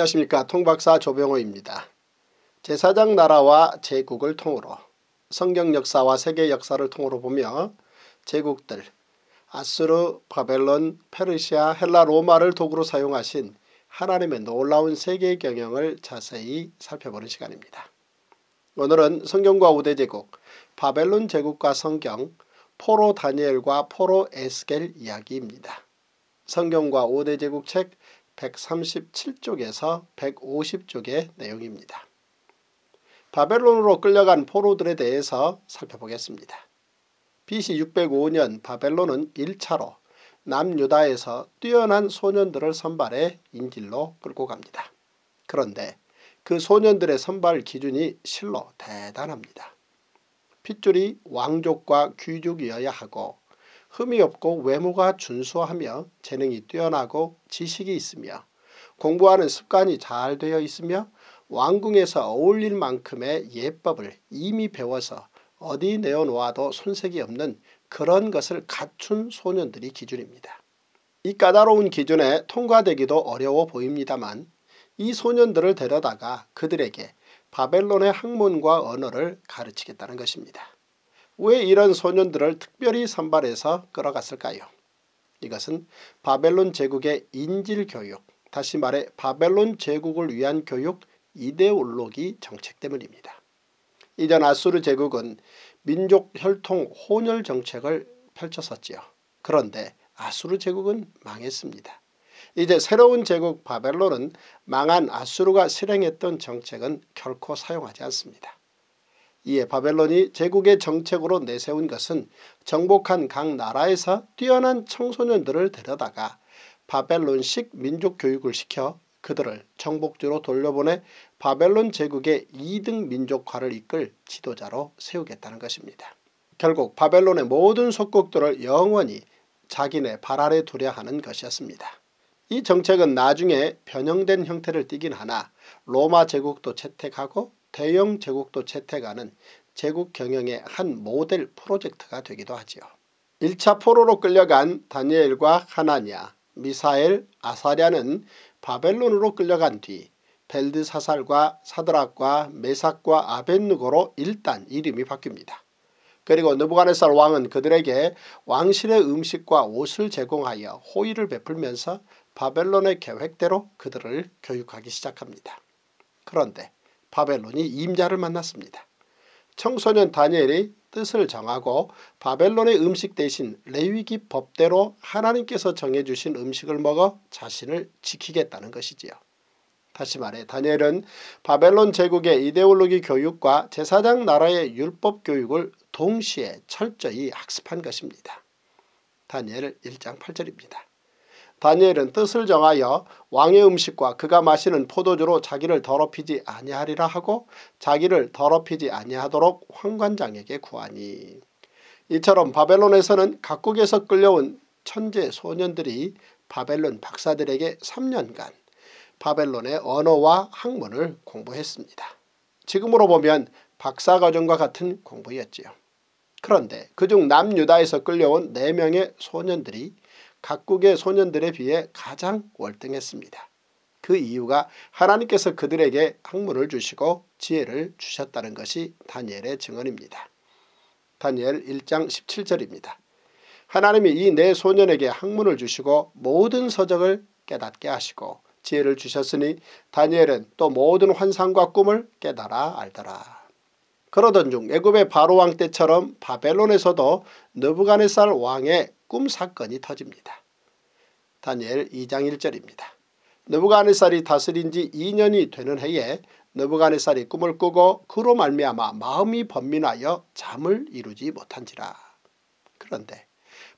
안녕하십니까 통박사 조병호입니다. 제사장 나라와 제국을 통으로 성경 역사와 세계 역사를 통으로 보며 제국들 아수르, 바벨론, 페르시아, 헬라, 로마를 도구로 사용하신 하나님의 놀라운 세계 경영을 자세히 살펴보는 시간입니다. 오늘은 성경과 우대제국, 바벨론 제국과 성경, 포로 다니엘과 포로 에스겔 이야기입니다. 성경과 우대제국 책 137쪽에서 150쪽의 내용입니다. 바벨론으로 끌려간 포로들에 대해서 살펴보겠습니다. BC 605년 바벨론은 1차로 남유다에서 뛰어난 소년들을 선발해 인질로 끌고 갑니다. 그런데 그 소년들의 선발 기준이 실로 대단합니다. 핏줄이 왕족과 귀족이어야 하고 흠이 없고 외모가 준수하며 재능이 뛰어나고 지식이 있으며 공부하는 습관이 잘 되어 있으며 왕궁에서 어울릴 만큼의 예법을 이미 배워서 어디 내어놓아도 손색이 없는 그런 것을 갖춘 소년들이 기준입니다. 이 까다로운 기준에 통과되기도 어려워 보입니다만 이 소년들을 데려다가 그들에게 바벨론의 학문과 언어를 가르치겠다는 것입니다. 왜 이런 소년들을 특별히 선발해서 끌어갔을까요? 이것은 바벨론 제국의 인질교육, 다시 말해 바벨론 제국을 위한 교육 이데올로기 정책 때문입니다. 이전 아수르 제국은 민족 혈통 혼혈 정책을 펼쳤었지요. 그런데 아수르 제국은 망했습니다. 이제 새로운 제국 바벨론은 망한 아수르가 실행했던 정책은 결코 사용하지 않습니다. 이에 바벨론이 제국의 정책으로 내세운 것은 정복한 각 나라에서 뛰어난 청소년들을 데려다가 바벨론식 민족 교육을 시켜 그들을 정복주로 돌려보내 바벨론 제국의 2등 민족화를 이끌 지도자로 세우겠다는 것입니다. 결국 바벨론의 모든 속국들을 영원히 자기네 발 아래 두려 하는 것이었습니다. 이 정책은 나중에 변형된 형태를 띠긴 하나 로마 제국도 채택하고 대형 제국도 채택하는 제국 경영의 한 모델 프로젝트가 되기도 하지요. 1차 포로로 끌려간 다니엘과 하나냐, 미사엘, 아사랴는 바벨론으로 끌려간 뒤 벨드사살과 사드락과 메삭과 아벤누고로 일단 이름이 바뀝니다. 그리고 느부갓네살 왕은 그들에게 왕실의 음식과 옷을 제공하여 호의를 베풀면서 바벨론의 계획대로 그들을 교육하기 시작합니다. 그런데 바벨론이 임자를 만났습니다. 청소년 다니엘이 뜻을 정하고 바벨론의 음식 대신 레위기 법대로 하나님께서 정해주신 음식을 먹어 자신을 지키겠다는 것이지요. 다시 말해 다니엘은 바벨론 제국의 이데올로기 교육과 제사장 나라의 율법 교육을 동시에 철저히 학습한 것입니다. 다니엘 1장 8절입니다. 다니엘은 뜻을 정하여 왕의 음식과 그가 마시는 포도주로 자기를 더럽히지 아니하리라 하고 자기를 더럽히지 아니하도록 황관장에게 구하니. 이처럼 바벨론에서는 각국에서 끌려온 천재 소년들이 바벨론 박사들에게 3년간 바벨론의 언어와 학문을 공부했습니다. 지금으로 보면 박사과정과 같은 공부였지요. 그런데 그 중 남유다에서 끌려온 4명의 소년들이 각국의 소년들에 비해 가장 월등했습니다. 그 이유가 하나님께서 그들에게 학문을 주시고 지혜를 주셨다는 것이 다니엘의 증언입니다. 다니엘 1장 17절입니다. 하나님이 이 네 소년에게 학문을 주시고 모든 서적을 깨닫게 하시고 지혜를 주셨으니 다니엘은 또 모든 환상과 꿈을 깨달아 알더라. 그러던 중 애굽의 바로왕 때처럼 바벨론에서도 느부갓네살 왕의 꿈 사건이 터집니다. 다니엘 2장 1절입니다. 느부갓네살이 다스린 지 2년이 되는 해에 느부갓네살이 꿈을 꾸고 그로 말미암아 마음이 번민하여 잠을 이루지 못한지라. 그런데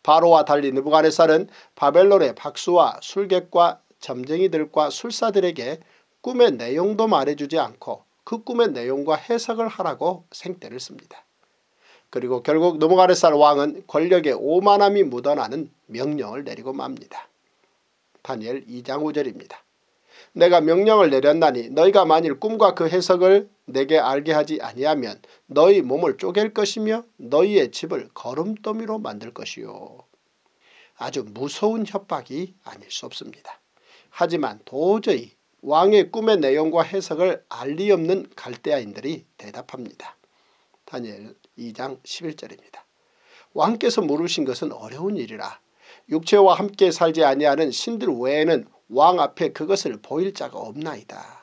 바로와 달리 느부갓네살은 바벨론의 박수와 술객과 점쟁이들과 술사들에게 꿈의 내용도 말해주지 않고 그 꿈의 내용과 해석을 하라고 생떼를 씁니다. 그리고 결국 느부갓네살 왕은 권력의 오만함이 묻어나는 명령을 내리고 맙니다. 다니엘 2장 5절입니다. 내가 명령을 내렸나니 너희가 만일 꿈과 그 해석을 내게 알게 하지 아니하면 너희 몸을 쪼갤 것이며 너희의 집을 거름더미로 만들 것이요. 아주 무서운 협박이 아닐 수 없습니다. 하지만 도저히 왕의 꿈의 내용과 해석을 알 리 없는 갈대아인들이 대답합니다. 다니엘 2장 11절입니다. 왕께서 물으신 것은 어려운 일이라 육체와 함께 살지 아니하는 신들 외에는 왕 앞에 그것을 보일 자가 없나이다.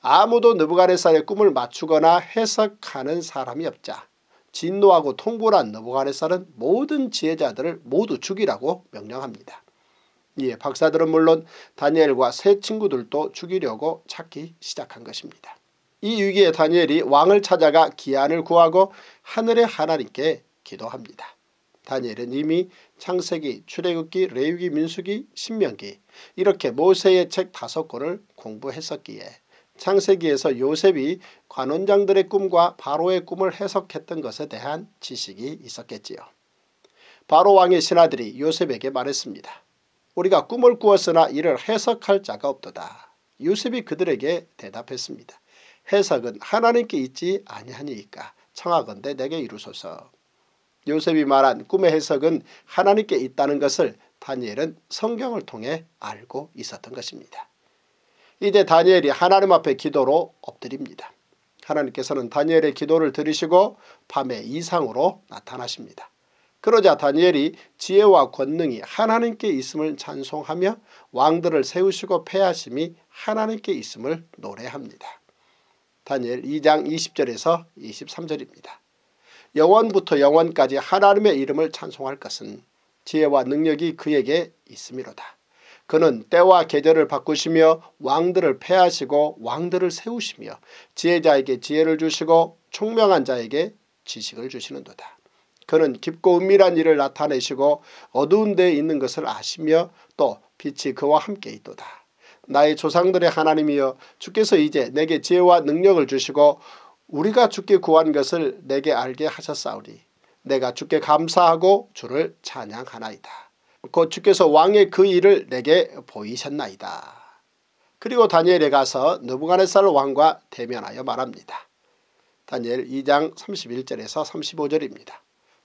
아무도 느부가네살의 꿈을 맞추거나 해석하는 사람이 없자 진노하고 통보한 느부가네살은 모든 지혜자들을 모두 죽이라고 명령합니다. 이에 박사들은 물론 다니엘과 세 친구들도 죽이려고 찾기 시작한 것입니다. 이 위기에 다니엘이 왕을 찾아가 기한을 구하고 하늘의 하나님께 기도합니다. 다니엘은 이미 창세기, 출애굽기, 레위기, 민수기, 신명기 이렇게 모세의 책 다섯 권을 공부했었기에 창세기에서 요셉이 관원장들의 꿈과 바로의 꿈을 해석했던 것에 대한 지식이 있었겠지요. 바로 왕의 신하들이 요셉에게 말했습니다. 우리가 꿈을 꾸었으나 이를 해석할 자가 없도다. 요셉이 그들에게 대답했습니다. 해석은 하나님께 있지 아니하니까 청하건대 내게 이루소서. 요셉이 말한 꿈의 해석은 하나님께 있다는 것을 다니엘은 성경을 통해 알고 있었던 것입니다. 이때 다니엘이 하나님 앞에 기도로 엎드립니다. 하나님께서는 다니엘의 기도를 들으시고 밤에 이상으로 나타나십니다. 그러자 다니엘이 지혜와 권능이 하나님께 있음을 찬송하며 왕들을 세우시고 패하심이 하나님께 있음을 노래합니다. 다니엘 2장 20절에서 23절입니다. 영원부터 영원까지 하나님의 이름을 찬송할 것은 지혜와 능력이 그에게 있음이로다. 그는 때와 계절을 바꾸시며 왕들을 패하시고 왕들을 세우시며 지혜자에게 지혜를 주시고 총명한 자에게 지식을 주시는도다. 그는 깊고 은밀한 일을 나타내시고 어두운 데에 있는 것을 아시며 또 빛이 그와 함께 있도다. 나의 조상들의 하나님이여 주께서 이제 내게 지혜와 능력을 주시고 우리가 주께 구한 것을 내게 알게 하셨사오니 내가 주께 감사하고 주를 찬양하나이다. 곧 주께서 왕의 그 일을 내게 보이셨나이다. 그리고 다니엘에 가서 느부갓네살 왕과 대면하여 말합니다. 다니엘 2장 31절에서 35절입니다.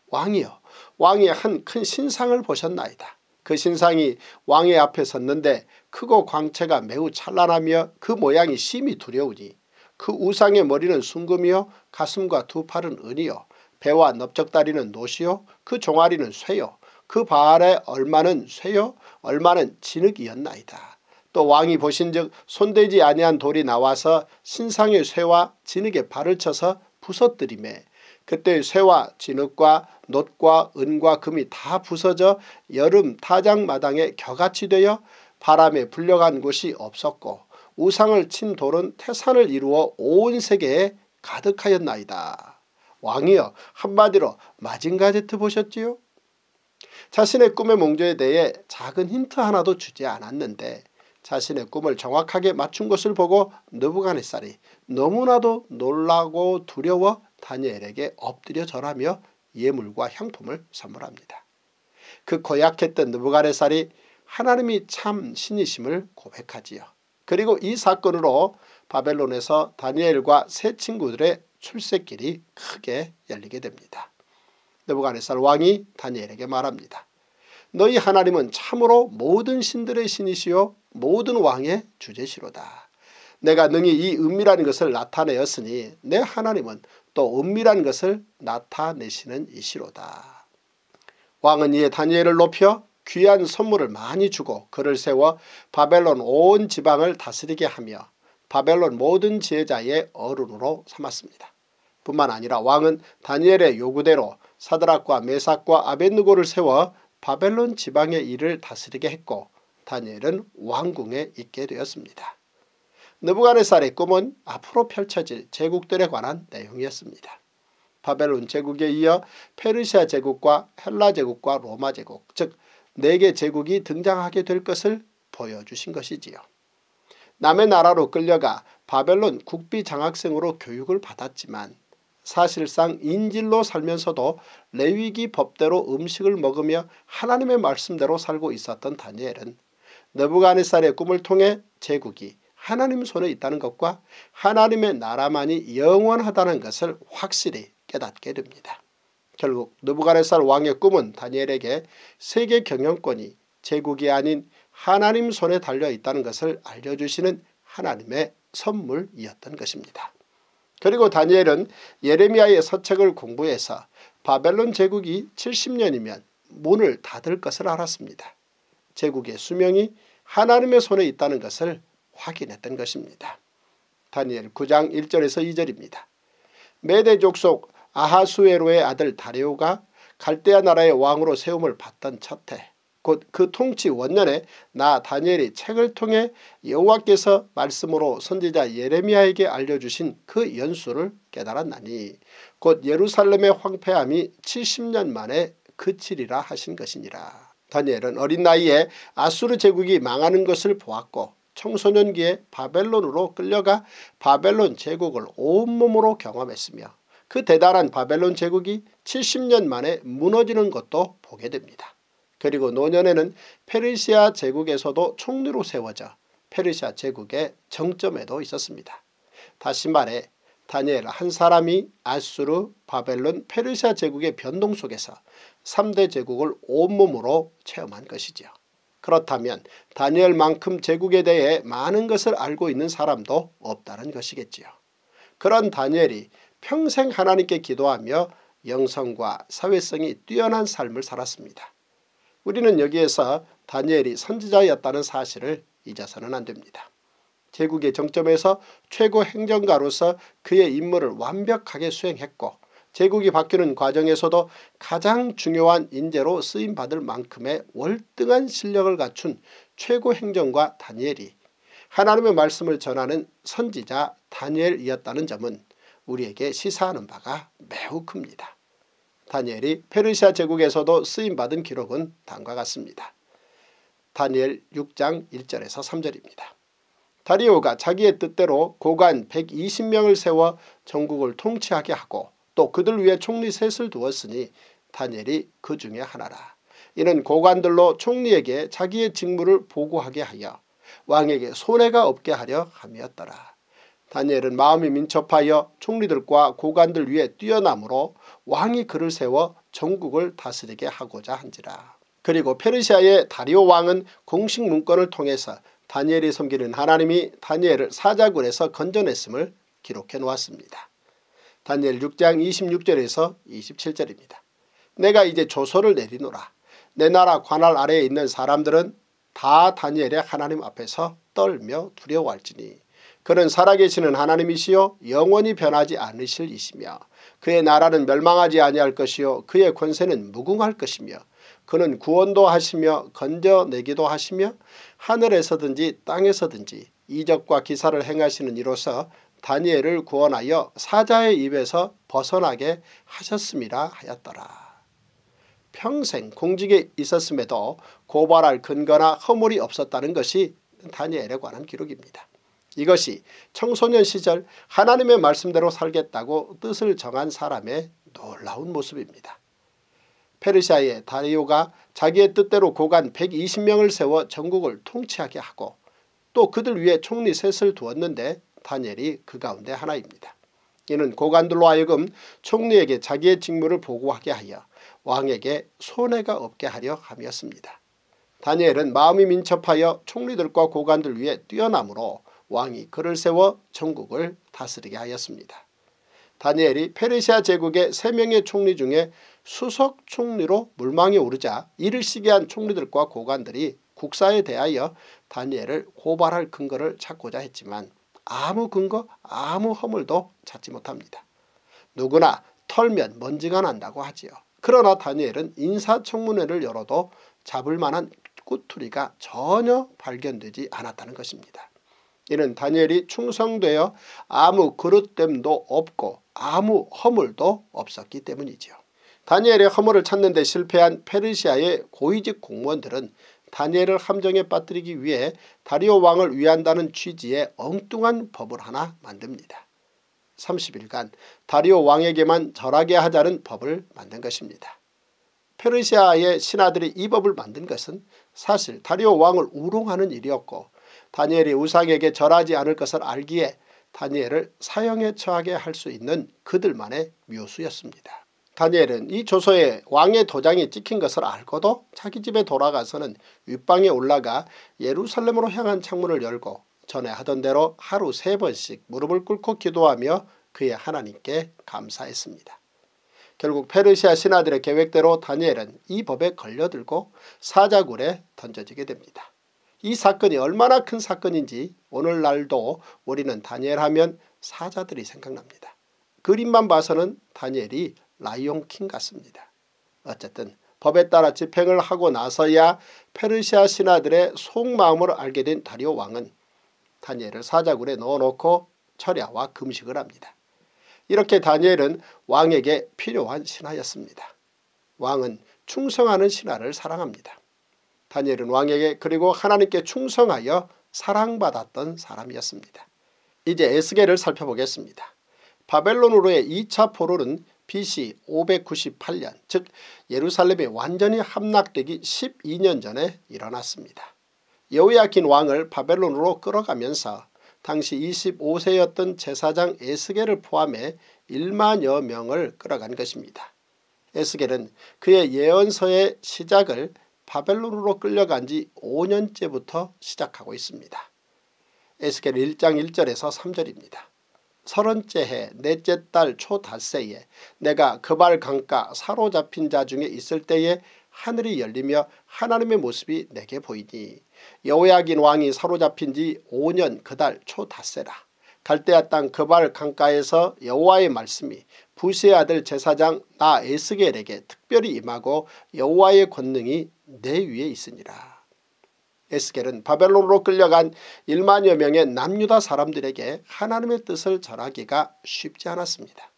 왕이여 왕이 한 큰 신상을 보셨나이다. 그 신상이 왕의 앞에 섰는데 크고 광채가 매우 찬란하며 그 모양이 심히 두려우니 그 우상의 머리는 순금이요 가슴과 두 팔은 은이요 배와 넓적다리는 노시요 그 종아리는 쇠요 그발에 얼마는 쇠요 얼마는 진흙이었나이다. 또 왕이 보신즉 손대지 아니한 돌이 나와서 신상의 쇠와 진흙에 발을 쳐서 부서뜨림에 그때 쇠와 진흙과 놋과 은과 금이 다 부서져 여름 타작마당에 겨같이 되어 바람에 불려간 곳이 없었고 우상을 친 돌은 태산을 이루어 온 세계에 가득하였나이다. 왕이여 한마디로 마징가제트 보셨지요? 자신의 꿈의 몽조에 대해 작은 힌트 하나도 주지 않았는데 자신의 꿈을 정확하게 맞춘 것을 보고 느부갓네살이 너무나도 놀라고 두려워 다니엘에게 엎드려 절하며 예물과 향품을 선물합니다. 그 고약했던 느부갓네살이 하나님이 참 신이심을 고백하지요. 그리고 이 사건으로 바벨론에서 다니엘과 세 친구들의 출세길이 크게 열리게 됩니다. 느부갓네살 왕이 다니엘에게 말합니다. 너희 하나님은 참으로 모든 신들의 신이시요 모든 왕의 주제시로다. 내가 능히 이 은밀한 것을 나타내었으니 내 하나님은 또 은밀한 것을 나타내시는 이시로다. 왕은 이에 다니엘을 높여 귀한 선물을 많이 주고 그를 세워 바벨론 온 지방을 다스리게 하며 바벨론 모든 지혜자의 어른으로 삼았습니다. 뿐만 아니라 왕은 다니엘의 요구대로 사드락과 메삭과 아벤누고를 세워 바벨론 지방의 일을 다스리게 했고 다니엘은 왕궁에 있게 되었습니다. 느부갓네살의 꿈은 앞으로 펼쳐질 제국들에 관한 내용이었습니다. 바벨론 제국에 이어 페르시아 제국과 헬라 제국과 로마 제국 즉 네개 제국이 등장하게 될 것을 보여주신 것이지요. 남의 나라로 끌려가 바벨론 국비장학생으로 교육을 받았지만 사실상 인질로 살면서도 레위기 법대로 음식을 먹으며 하나님의 말씀대로 살고 있었던 다니엘은 느부갓네살의 꿈을 통해 제국이 하나님 손에 있다는 것과 하나님의 나라만이 영원하다는 것을 확실히 깨닫게 됩니다. 결국 느부가네살 왕의 꿈은 다니엘에게 세계 경영권이 제국이 아닌 하나님 손에 달려 있다는 것을 알려주시는 하나님의 선물이었던 것입니다. 그리고 다니엘은 예레미야의 서책을 공부해서 바벨론 제국이 70년이면 문을 닫을 것을 알았습니다. 제국의 수명이 하나님의 손에 있다는 것을 확인했던 것입니다. 다니엘 9장 1절에서 2절입니다. 메대족 속 아하수에로의 아들 다리오가 갈대아 나라의 왕으로 세움을 받던 첫해 곧 그 통치 원년에 나 다니엘이 책을 통해 여호와께서 말씀으로 선지자 예레미야에게 알려주신 그 연수를 깨달았나니 곧 예루살렘의 황폐함이 70년 만에 그칠이라 하신 것이니라. 다니엘은 어린 나이에 아수르 제국이 망하는 것을 보았고 청소년기에 바벨론으로 끌려가 바벨론 제국을 온몸으로 경험했으며 그 대단한 바벨론 제국이 70년 만에 무너지는 것도 보게 됩니다. 그리고 노년에는 페르시아 제국에서도 총리로 세워져 페르시아 제국의 정점에도 있었습니다. 다시 말해 다니엘 한 사람이 아수르, 바벨론, 페르시아 제국의 변동 속에서 3대 제국을 온몸으로 체험한 것이지요. 그렇다면 다니엘만큼 제국에 대해 많은 것을 알고 있는 사람도 없다는 것이겠지요. 그런 다니엘이 평생 하나님께 기도하며 영성과 사회성이 뛰어난 삶을 살았습니다. 우리는 여기에서 다니엘이 선지자였다는 사실을 잊어서는 안됩니다. 제국의 정점에서 최고 행정가로서 그의 임무를 완벽하게 수행했고 제국이 바뀌는 과정에서도 가장 중요한 인재로 쓰임받을 만큼의 월등한 실력을 갖춘 최고 행정과 다니엘이 하나님의 말씀을 전하는 선지자 다니엘이었다는 점은 우리에게 시사하는 바가 매우 큽니다. 다니엘이 페르시아 제국에서도 쓰임받은 기록은 다음과 같습니다. 다니엘 6장 1절에서 3절입니다. 다리오가 자기의 뜻대로 고관 120명을 세워 전국을 통치하게 하고 또 그들 위에 총리 셋을 두었으니 다니엘이 그 중에 하나라. 이는 고관들로 총리에게 자기의 직무를 보고하게 하여 왕에게 손해가 없게 하려 함이었더라. 다니엘은 마음이 민첩하여 총리들과 고관들 위에 뛰어남으로 왕이 그를 세워 전국을 다스리게 하고자 한지라. 그리고 페르시아의 다리오 왕은 공식 문건을 통해서 다니엘이 섬기는 하나님이 다니엘을 사자굴에서 건져냈음을 기록해 놓았습니다. 다니엘 6장 26절에서 27절입니다. 내가 이제 조서를 내리노라. 내 나라 관할 아래에 있는 사람들은 다 다니엘의 하나님 앞에서 떨며 두려워할지니 그는 살아계시는 하나님이시요 영원히 변하지 않으실 이시며 그의 나라는 멸망하지 아니할 것이요 그의 권세는 무궁할 것이며 그는 구원도 하시며 건져내기도 하시며 하늘에서든지 땅에서든지 이적과 기사를 행하시는 이로서 다니엘을 구원하여 사자의 입에서 벗어나게 하셨습니다 하였더라. 평생 공직에 있었음에도 고발할 근거나 허물이 없었다는 것이 다니엘에 관한 기록입니다. 이것이 청소년 시절 하나님의 말씀대로 살겠다고 뜻을 정한 사람의 놀라운 모습입니다. 페르시아의 다리오가 자기의 뜻대로 고관 120명을 세워 전국을 통치하게 하고 또 그들 위에 총리 셋을 두었는데 다니엘이 그 가운데 하나입니다. 이는 고관들로 하여금 총리에게 자기의 직무를 보고하게 하여 왕에게 손해가 없게 하려 함이었습니다. 다니엘은 마음이 민첩하여 총리들과 고관들 위에 뛰어남으로 왕이 그를 세워 전국을 다스리게 하였습니다. 다니엘이 페르시아 제국의 3명의 총리 중에 수석 총리로 물망에 오르자 이를 시기한 총리들과 고관들이 국사에 대하여 다니엘을 고발할 근거를 찾고자 했지만 아무 근거 아무 허물도 찾지 못합니다. 누구나 털면 먼지가 난다고 하지요. 그러나 다니엘은 인사청문회를 열어도 잡을 만한 꼬투리가 전혀 발견되지 않았다는 것입니다. 이는 다니엘이 충성되어 아무 그릇됨도 없고 아무 허물도 없었기 때문이지요. 다니엘의 허물을 찾는 데 실패한 페르시아의 고위직 공무원들은 다니엘을 함정에 빠뜨리기 위해 다리오 왕을 위한다는 취지의 엉뚱한 법을 하나 만듭니다. 30일간 다리오 왕에게만 절하게 하자는 법을 만든 것입니다. 페르시아의 신하들이 이 법을 만든 것은 사실 다리오 왕을 우롱하는 일이었고 다니엘이 우상에게 절하지 않을 것을 알기에 다니엘을 사형에 처하게 할 수 있는 그들만의 묘수였습니다. 다니엘은 이 조서에 왕의 도장이 찍힌 것을 알고도 자기 집에 돌아가서는 윗방에 올라가 예루살렘으로 향한 창문을 열고 전에 하던 대로 하루 세 번씩 무릎을 꿇고 기도하며 그의 하나님께 감사했습니다. 결국 페르시아 신하들의 계획대로 다니엘은 이 법에 걸려들고 사자굴에 던져지게 됩니다. 이 사건이 얼마나 큰 사건인지 오늘날도 우리는 다니엘 하면 사자들이 생각납니다. 그림만 봐서는 다니엘이 라이온킹 같습니다. 어쨌든 법에 따라 집행을 하고 나서야 페르시아 신하들의 속마음을 알게 된 다리오 왕은 다니엘을 사자굴에 넣어놓고 철야와 금식을 합니다. 이렇게 다니엘은 왕에게 필요한 신하였습니다. 왕은 충성하는 신하를 사랑합니다. 다니엘은 왕에게 그리고 하나님께 충성하여 사랑받았던 사람이었습니다. 이제 에스겔을 살펴보겠습니다. 바벨론으로의 2차 포로는 BC 598년 즉 예루살렘이 완전히 함락되기 12년 전에 일어났습니다. 여우야킨 왕을 바벨론으로 끌어가면서 당시 25세였던 제사장 에스겔을 포함해 1만여 명을 끌어간 것입니다. 에스겔은 그의 예언서의 시작을 바벨론으로 끌려간 지 5년째부터 시작하고 있습니다. 에스겔 1장 1절에서 3절입니다. 서른째 해 넷째 달 초닷새에 내가 그발 강가 사로잡힌 자 중에 있을 때에 하늘이 열리며 하나님의 모습이 내게 보이니 여호야긴 왕이 사로잡힌 지 5년 그 달 초닷새라 갈대아 땅 그발 강가에서 여호와의 말씀이 부시의 아들 제사장 나 에스겔에게 특별히 임하고 여호와의 권능이 내 위에 있으니라. 에스겔은 바벨론으로 끌려간 1만여 명의 남유다 사람들에게 하나님의 뜻을 전하기가 쉽지 않았습니다.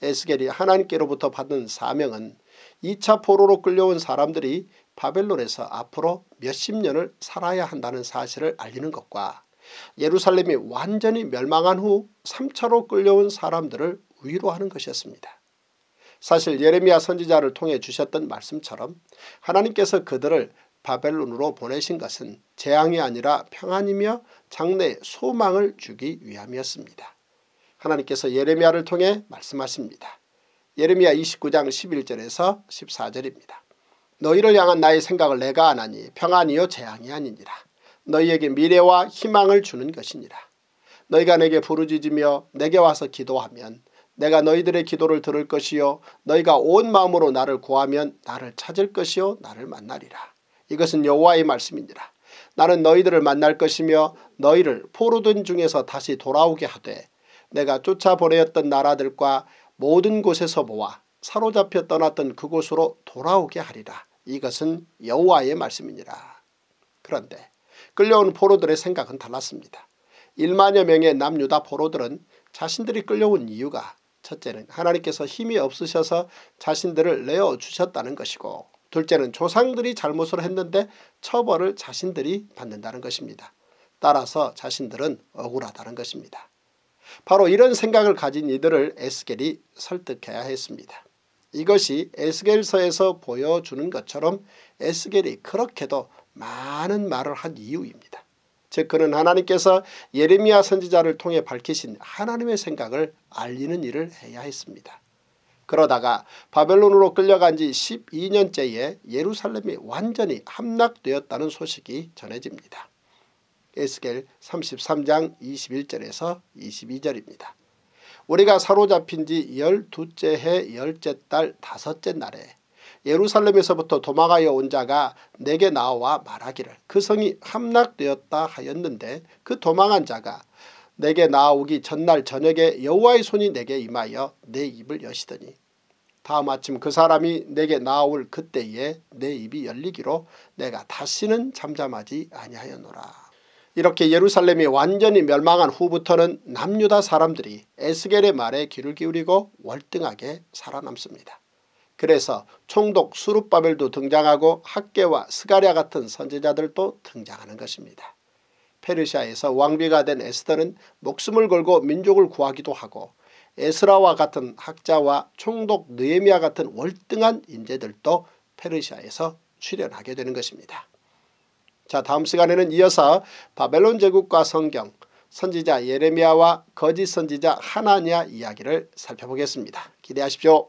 에스겔이 하나님께로부터 받은 사명은 2차 포로로 끌려온 사람들이 바벨론에서 앞으로 몇십 년을 살아야 한다는 사실을 알리는 것과 예루살렘이 완전히 멸망한 후 3차로 끌려온 사람들을 위로하는 것이었습니다. 사실 예레미야 선지자를 통해 주셨던 말씀처럼 하나님께서 그들을 바벨론으로 보내신 것은 재앙이 아니라 평안이며 장래 소망을 주기 위함이었습니다. 하나님께서 예레미야를 통해 말씀하십니다. 예레미야 29장 11절에서 14절입니다. 너희를 향한 나의 생각을 내가 안하니 평안이요 재앙이 아니니라. 너희에게 미래와 희망을 주는 것이니라. 너희가 내게 부르짖으며 내게 와서 기도하면 내가 너희들의 기도를 들을 것이요 너희가 온 마음으로 나를 구하면 나를 찾을 것이요 나를 만나리라. 이것은 여호와의 말씀이니라. 나는 너희들을 만날 것이며 너희를 포로든 중에서 다시 돌아오게 하되 내가 쫓아보내었던 나라들과 모든 곳에서 모아 사로잡혀 떠났던 그곳으로 돌아오게 하리라. 이것은 여호와의 말씀이니라. 그런데 끌려온 포로들의 생각은 달랐습니다. 1만여 명의 남유다 포로들은 자신들이 끌려온 이유가 첫째는 하나님께서 힘이 없으셔서 자신들을 내어 주셨다는 것이고 둘째는 조상들이 잘못을 했는데 처벌을 자신들이 받는다는 것입니다. 따라서 자신들은 억울하다는 것입니다. 바로 이런 생각을 가진 이들을 에스겔이 설득해야 했습니다. 이것이 에스겔서에서 보여주는 것처럼 에스겔이 그렇게도 많은 말을 한 이유입니다. 즉 그는 하나님께서 예레미야 선지자를 통해 밝히신 하나님의 생각을 알리는 일을 해야 했습니다. 그러다가 바벨론으로 끌려간 지 12년째에 예루살렘이 완전히 함락되었다는 소식이 전해집니다. 에스겔 33장 21절에서 22절입니다. 우리가 사로잡힌 지 12째 해 10째 달 5째 날에 예루살렘에서부터 도망하여 온 자가 내게 나와 말하기를 그 성이 함락되었다 하였는데 그 도망한 자가 내게 나오기 전날 저녁에 여호와의 손이 내게 임하여 내 입을 여시더니 다음 아침 그 사람이 내게 나올 그때에 내 입이 열리기로 내가 다시는 잠잠하지 아니하였노라. 이렇게 예루살렘이 완전히 멸망한 후부터는 남유다 사람들이 에스겔의 말에 귀를 기울이고 월등하게 살아남습니다. 그래서 총독 수룹바벨도 등장하고 학계와 스가랴 같은 선지자들도 등장하는 것입니다. 페르시아에서 왕비가 된 에스더는 목숨을 걸고 민족을 구하기도 하고 에스라와 같은 학자와 총독 느에미아 같은 월등한 인재들도 페르시아에서 출연하게 되는 것입니다. 자 다음 시간에는 이어서 바벨론 제국과 성경, 선지자 예레미야와 거짓 선지자 하나냐 이야기를 살펴보겠습니다. 기대하십시오.